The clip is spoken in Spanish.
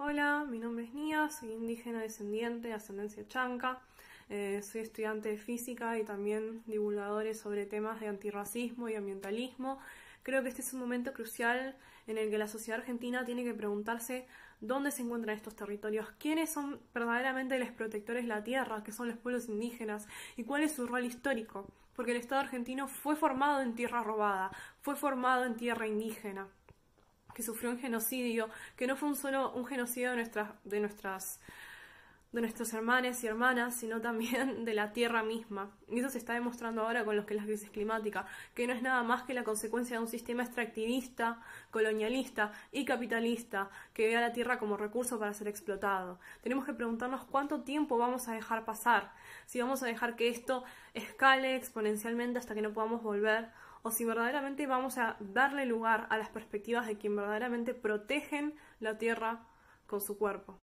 Hola, mi nombre es Nia, soy indígena descendiente ascendencia chanca. Eh, soy estudiante de física y también divulgadora sobre temas de antirracismo y ambientalismo. Creo que este es un momento crucial en el que la sociedad argentina tiene que preguntarse dónde se encuentran estos territorios, quiénes son verdaderamente los protectores de la tierra, que son los pueblos indígenas y cuál es su rol histórico, porque el Estado argentino fue formado en tierra robada, fue formado en tierra indígena que sufrió un genocidio, que no fue un solo un genocidio de nuestras, de nuestras de nuestros hermanos y hermanas, sino también de la Tierra misma. Y eso se está demostrando ahora con los que es crisis climáticas, que no es nada más que la consecuencia de un sistema extractivista, colonialista y capitalista que ve a la Tierra como recurso para ser explotado. Tenemos que preguntarnos cuánto tiempo vamos a dejar pasar, si vamos a dejar que esto escale exponencialmente hasta que no podamos volver o si verdaderamente vamos a darle lugar a las perspectivas de quien verdaderamente protegen la tierra con su cuerpo.